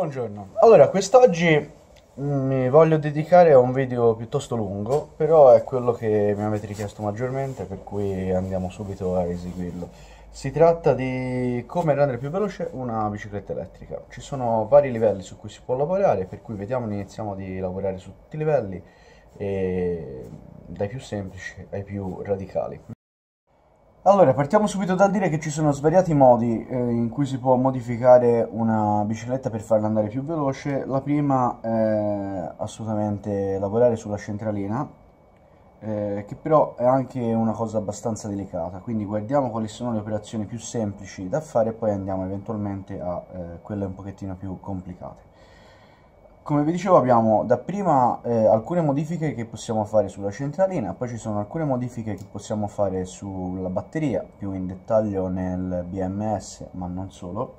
Buongiorno, allora quest'oggi mm, mi voglio dedicare a un video piuttosto lungo, però è quello che mi avete richiesto maggiormente, per cui andiamo subito a eseguirlo. Si tratta di come rendere più veloce una bicicletta elettrica. Ci sono vari livelli su cui si può lavorare, per cui vediamo, iniziamo a lavorare su tutti i livelli, dai più semplici ai più radicali. Allora, partiamo subito dal dire che ci sono svariati modi eh, in cui si può modificare una bicicletta per farla andare più veloce. La prima è assolutamente lavorare sulla centralina, eh, che però è anche una cosa abbastanza delicata, quindi guardiamo quali sono le operazioni più semplici da fare e poi andiamo eventualmente a eh, quelle un pochettino più complicate come vi dicevo abbiamo dapprima eh, alcune modifiche che possiamo fare sulla centralina, poi ci sono alcune modifiche che possiamo fare sulla batteria, più in dettaglio nel BMS, ma non solo.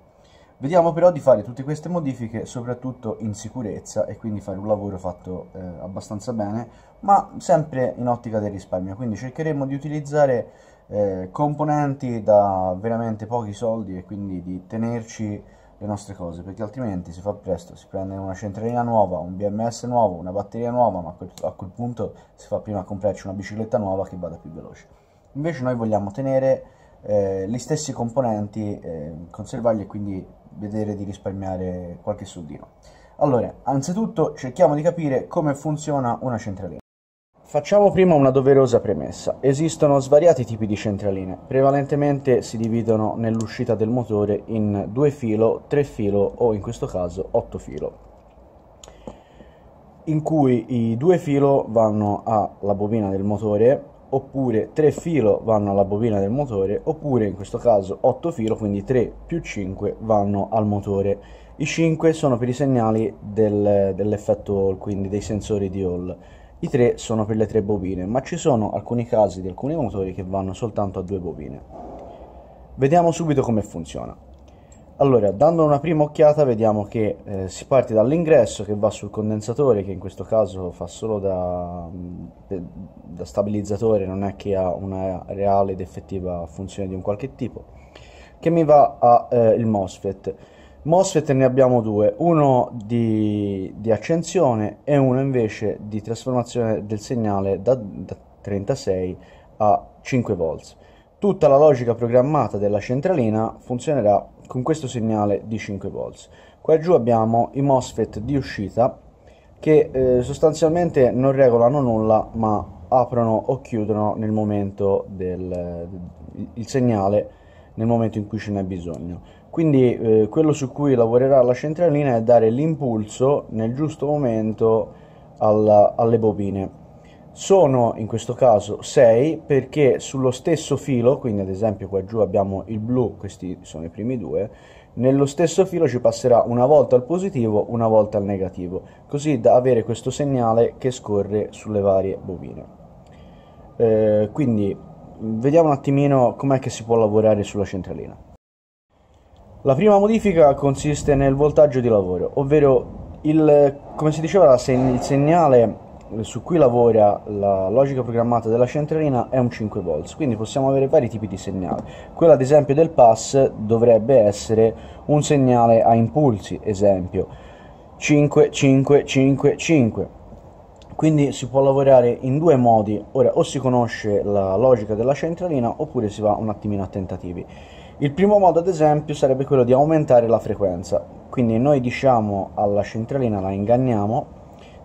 Vediamo però di fare tutte queste modifiche soprattutto in sicurezza e quindi fare un lavoro fatto eh, abbastanza bene, ma sempre in ottica del risparmio, quindi cercheremo di utilizzare eh, componenti da veramente pochi soldi e quindi di tenerci le nostre cose, perché altrimenti si fa presto, si prende una centralina nuova, un BMS nuovo, una batteria nuova, ma a quel, a quel punto si fa prima a comprarci una bicicletta nuova che vada più veloce. Invece noi vogliamo tenere eh, gli stessi componenti, eh, conservarli e quindi vedere di risparmiare qualche soldino. Allora, anzitutto cerchiamo di capire come funziona una centralina. Facciamo prima una doverosa premessa. Esistono svariati tipi di centraline. Prevalentemente si dividono nell'uscita del motore in due filo, tre filo o in questo caso otto filo, in cui i due filo vanno alla bobina del motore oppure tre filo vanno alla bobina del motore oppure in questo caso otto filo, quindi 3 più 5 vanno al motore. I 5 sono per i segnali del, dell'effetto Hall, quindi dei sensori di Hall i tre sono per le tre bobine, ma ci sono alcuni casi di alcuni motori che vanno soltanto a due bobine. Vediamo subito come funziona. Allora, dando una prima occhiata vediamo che eh, si parte dall'ingresso che va sul condensatore, che in questo caso fa solo da, da, stabilizzatore, non è che ha una reale ed effettiva funzione di un qualche tipo, che mi va al eh, MOSFET. MOSFET ne abbiamo due, uno di, di accensione e uno invece di trasformazione del segnale da, da 36 a 5 volts. Tutta la logica programmata della centralina funzionerà con questo segnale di 5 volts. Qua giù abbiamo i MOSFET di uscita che eh, sostanzialmente non regolano nulla ma aprono o chiudono nel momento del il segnale nel momento in cui ce n'è bisogno. Quindi eh, quello su cui lavorerà la centralina è dare l'impulso nel giusto momento alla, alle bobine. Sono in questo caso 6 perché sullo stesso filo, quindi ad esempio qua giù abbiamo il blu, questi sono i primi due, nello stesso filo ci passerà una volta al positivo, una volta al negativo, così da avere questo segnale che scorre sulle varie bobine. Eh, quindi vediamo un attimino com'è che si può lavorare sulla centralina. La prima modifica consiste nel voltaggio di lavoro, ovvero il, come si diceva il segnale su cui lavora la logica programmata della centralina è un 5 v quindi possiamo avere vari tipi di segnale. Quello ad esempio del pass dovrebbe essere un segnale a impulsi, esempio 5, 5, 5, 5 quindi si può lavorare in due modi ora o si conosce la logica della centralina oppure si va un attimino a tentativi il primo modo ad esempio sarebbe quello di aumentare la frequenza quindi noi diciamo alla centralina la inganniamo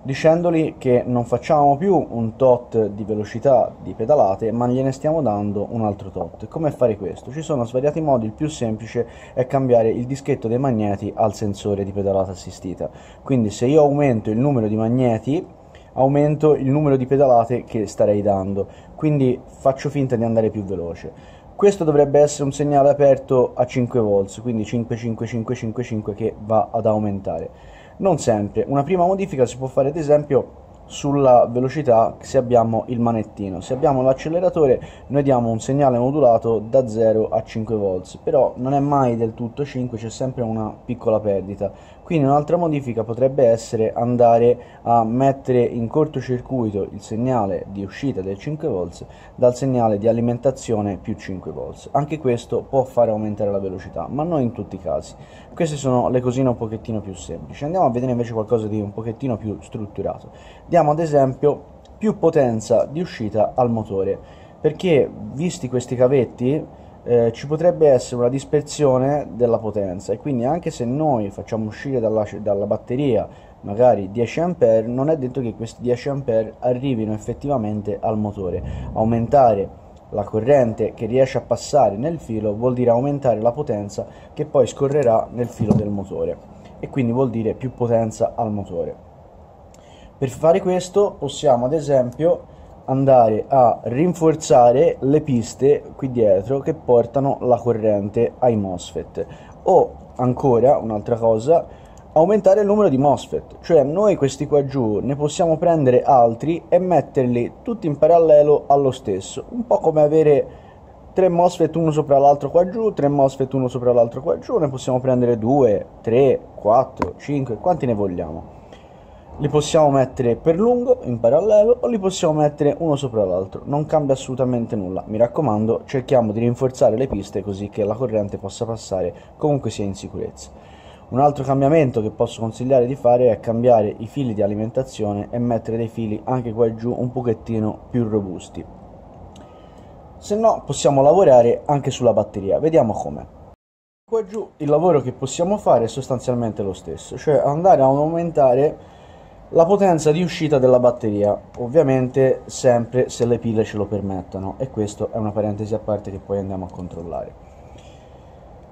dicendogli che non facciamo più un tot di velocità di pedalate ma gliene stiamo dando un altro tot come fare questo? ci sono svariati modi il più semplice è cambiare il dischetto dei magneti al sensore di pedalata assistita quindi se io aumento il numero di magneti aumento il numero di pedalate che starei dando, quindi faccio finta di andare più veloce. Questo dovrebbe essere un segnale aperto a 5 volts, quindi 55555 che va ad aumentare. Non sempre, una prima modifica si può fare ad esempio sulla velocità se abbiamo il manettino. Se abbiamo l'acceleratore noi diamo un segnale modulato da 0 a 5 volts, però non è mai del tutto 5, c'è sempre una piccola perdita. Quindi un'altra modifica potrebbe essere andare a mettere in cortocircuito il segnale di uscita del 5 v dal segnale di alimentazione più 5 v Anche questo può fare aumentare la velocità, ma non in tutti i casi. Queste sono le cosine un pochettino più semplici. Andiamo a vedere invece qualcosa di un pochettino più strutturato. Diamo ad esempio più potenza di uscita al motore perché visti questi cavetti eh, ci potrebbe essere una dispersione della potenza e quindi anche se noi facciamo uscire dalla, dalla batteria magari 10 A non è detto che questi 10 A arrivino effettivamente al motore aumentare la corrente che riesce a passare nel filo vuol dire aumentare la potenza che poi scorrerà nel filo del motore e quindi vuol dire più potenza al motore per fare questo possiamo ad esempio andare a rinforzare le piste qui dietro che portano la corrente ai MOSFET o ancora un'altra cosa aumentare il numero di MOSFET cioè noi questi qua giù ne possiamo prendere altri e metterli tutti in parallelo allo stesso un po' come avere tre MOSFET uno sopra l'altro qua giù tre MOSFET uno sopra l'altro qua giù ne possiamo prendere due, tre, quattro, cinque, quanti ne vogliamo li possiamo mettere per lungo in parallelo o li possiamo mettere uno sopra l'altro non cambia assolutamente nulla mi raccomando cerchiamo di rinforzare le piste così che la corrente possa passare comunque sia in sicurezza un altro cambiamento che posso consigliare di fare è cambiare i fili di alimentazione e mettere dei fili anche qua giù un pochettino più robusti se no possiamo lavorare anche sulla batteria vediamo come qua giù il lavoro che possiamo fare è sostanzialmente lo stesso cioè andare ad aumentare la potenza di uscita della batteria ovviamente sempre se le pile ce lo permettono e questa è una parentesi a parte che poi andiamo a controllare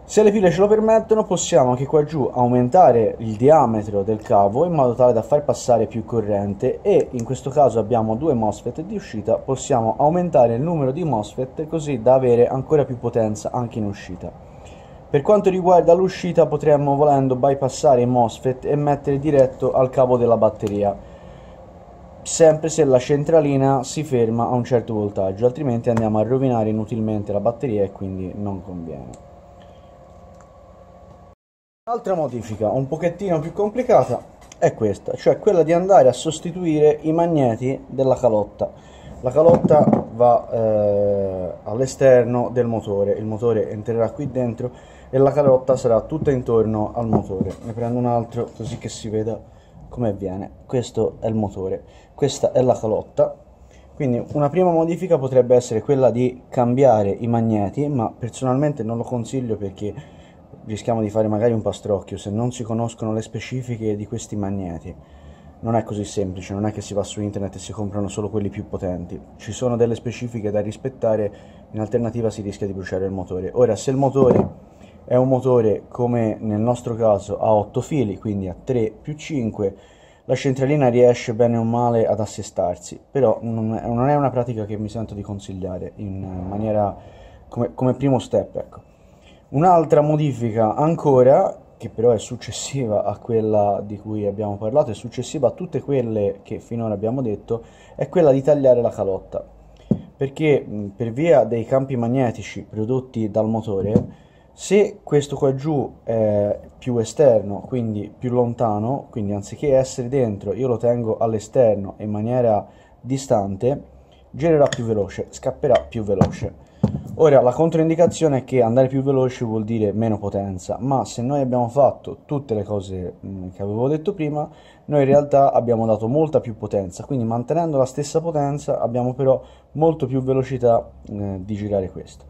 se le pile ce lo permettono possiamo anche qua giù aumentare il diametro del cavo in modo tale da far passare più corrente e in questo caso abbiamo due MOSFET di uscita possiamo aumentare il numero di MOSFET così da avere ancora più potenza anche in uscita per quanto riguarda l'uscita potremmo volendo bypassare i MOSFET e mettere diretto al cavo della batteria, sempre se la centralina si ferma a un certo voltaggio, altrimenti andiamo a rovinare inutilmente la batteria e quindi non conviene. Un'altra modifica un pochettino più complicata è questa, cioè quella di andare a sostituire i magneti della calotta. La calotta va eh, all'esterno del motore, il motore entrerà qui dentro e la calotta sarà tutta intorno al motore. Ne prendo un altro così che si veda come avviene. Questo è il motore, questa è la calotta. Quindi una prima modifica potrebbe essere quella di cambiare i magneti, ma personalmente non lo consiglio perché rischiamo di fare magari un pastrocchio se non si conoscono le specifiche di questi magneti. Non è così semplice, non è che si va su internet e si comprano solo quelli più potenti. Ci sono delle specifiche da rispettare, in alternativa si rischia di bruciare il motore. Ora, se il motore è un motore come nel nostro caso a 8 fili quindi a 3 più 5 la centralina riesce bene o male ad assestarsi però non è una pratica che mi sento di consigliare in maniera come, come primo step ecco. un'altra modifica ancora che però è successiva a quella di cui abbiamo parlato e successiva a tutte quelle che finora abbiamo detto è quella di tagliare la calotta perché per via dei campi magnetici prodotti dal motore se questo qua giù è più esterno, quindi più lontano, quindi anziché essere dentro io lo tengo all'esterno in maniera distante, girerà più veloce, scapperà più veloce. Ora, la controindicazione è che andare più veloce vuol dire meno potenza, ma se noi abbiamo fatto tutte le cose mm, che avevo detto prima, noi in realtà abbiamo dato molta più potenza, quindi mantenendo la stessa potenza abbiamo però molto più velocità eh, di girare questo.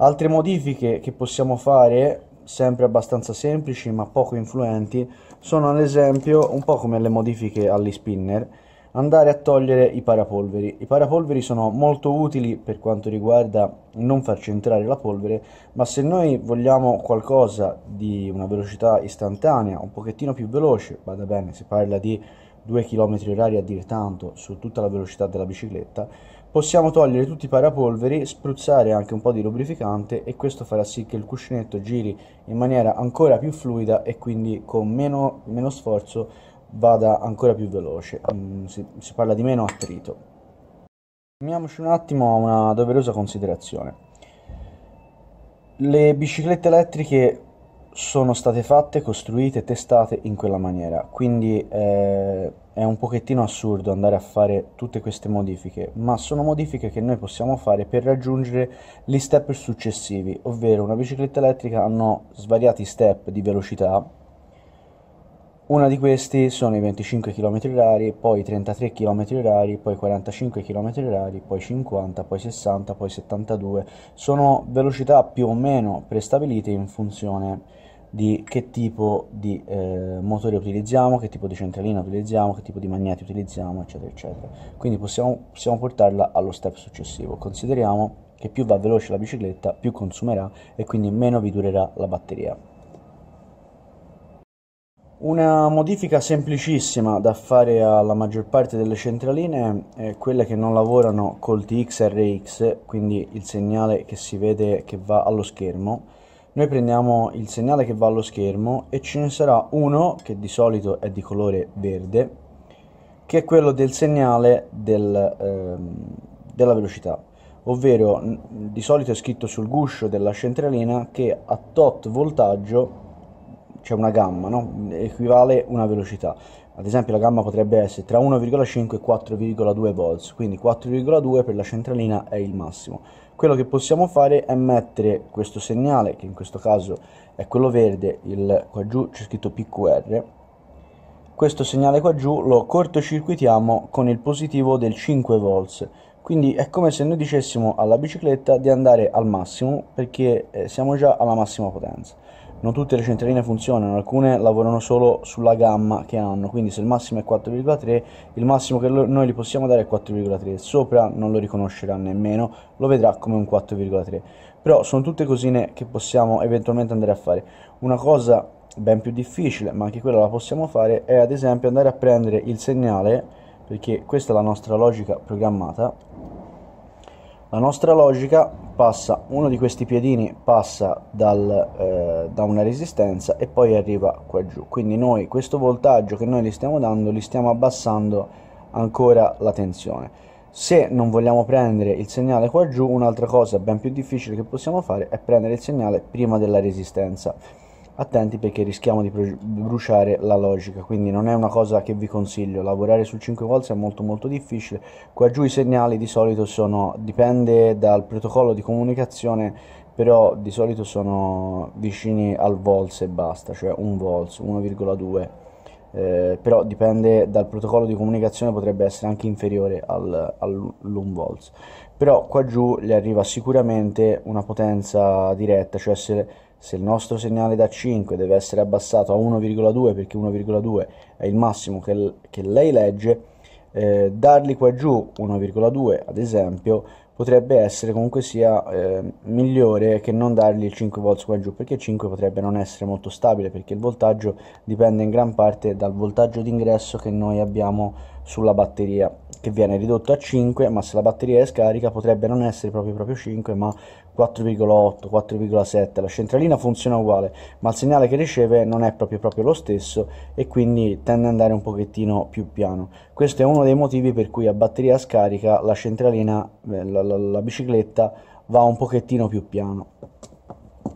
Altre modifiche che possiamo fare, sempre abbastanza semplici ma poco influenti, sono ad esempio, un po' come le modifiche agli spinner, andare a togliere i parapolveri. I parapolveri sono molto utili per quanto riguarda non farci entrare la polvere, ma se noi vogliamo qualcosa di una velocità istantanea, un pochettino più veloce, vada bene, si parla di 2 km orari a dire tanto su tutta la velocità della bicicletta, Possiamo togliere tutti i parapolveri, spruzzare anche un po' di lubrificante e questo farà sì che il cuscinetto giri in maniera ancora più fluida e quindi con meno, meno sforzo vada ancora più veloce, mm, si, si parla di meno attrito. Fermiamoci un attimo a una doverosa considerazione. Le biciclette elettriche sono state fatte, costruite, testate in quella maniera. Quindi eh, è un pochettino assurdo andare a fare tutte queste modifiche, ma sono modifiche che noi possiamo fare per raggiungere gli step successivi, ovvero una bicicletta elettrica hanno svariati step di velocità. Una di questi sono i 25 km orari, poi 33 km orari, poi 45 km orari, poi 50, poi 60, poi 72. Sono velocità più o meno prestabilite in funzione di che tipo di eh, motore utilizziamo, che tipo di centralina utilizziamo, che tipo di magneti utilizziamo, eccetera, eccetera. Quindi possiamo, possiamo portarla allo step successivo. Consideriamo che più va veloce la bicicletta, più consumerà e quindi meno vi durerà la batteria. Una modifica semplicissima da fare alla maggior parte delle centraline è quelle che non lavorano col TX RX, quindi il segnale che si vede che va allo schermo, noi prendiamo il segnale che va allo schermo e ce ne sarà uno che di solito è di colore verde che è quello del segnale del, ehm, della velocità ovvero di solito è scritto sul guscio della centralina che a tot voltaggio c'è una gamma, no? equivale una velocità. Ad esempio la gamma potrebbe essere tra 1,5 e 4,2 volts, quindi 4,2 per la centralina è il massimo. Quello che possiamo fare è mettere questo segnale, che in questo caso è quello verde, il, qua giù c'è scritto PQR, questo segnale qua giù lo cortocircuitiamo con il positivo del 5 volts, quindi è come se noi dicessimo alla bicicletta di andare al massimo perché eh, siamo già alla massima potenza. Non tutte le centraline funzionano, alcune lavorano solo sulla gamma che hanno, quindi se il massimo è 4,3, il massimo che noi gli possiamo dare è 4,3, sopra non lo riconoscerà nemmeno, lo vedrà come un 4,3. Però sono tutte cosine che possiamo eventualmente andare a fare. Una cosa ben più difficile, ma anche quella la possiamo fare, è ad esempio andare a prendere il segnale, perché questa è la nostra logica programmata, la nostra logica passa, uno di questi piedini passa dal, eh, da una resistenza e poi arriva qua giù. Quindi noi questo voltaggio che noi gli stiamo dando, li stiamo abbassando ancora la tensione. Se non vogliamo prendere il segnale qua giù, un'altra cosa ben più difficile che possiamo fare è prendere il segnale prima della resistenza attenti perché rischiamo di bruciare la logica quindi non è una cosa che vi consiglio lavorare su 5 volts è molto molto difficile qua giù i segnali di solito sono dipende dal protocollo di comunicazione però di solito sono vicini al volts e basta cioè 1 volts 1,2 eh, però dipende dal protocollo di comunicazione potrebbe essere anche inferiore al, all'1 volts però qua giù gli arriva sicuramente una potenza diretta cioè se se il nostro segnale da 5 deve essere abbassato a 1,2 perché 1,2 è il massimo che, che lei legge, eh, darli qua giù 1,2 ad esempio potrebbe essere comunque sia eh, migliore che non dargli il 5 volts qua giù perché 5 potrebbe non essere molto stabile perché il voltaggio dipende in gran parte dal voltaggio d'ingresso che noi abbiamo sulla batteria che viene ridotto a 5 ma se la batteria è scarica potrebbe non essere proprio, proprio 5 ma 4,8 4,7 la centralina funziona uguale ma il segnale che riceve non è proprio, proprio lo stesso e quindi tende ad andare un pochettino più piano questo è uno dei motivi per cui a batteria scarica la centralina eh, la, la, la bicicletta va un pochettino più piano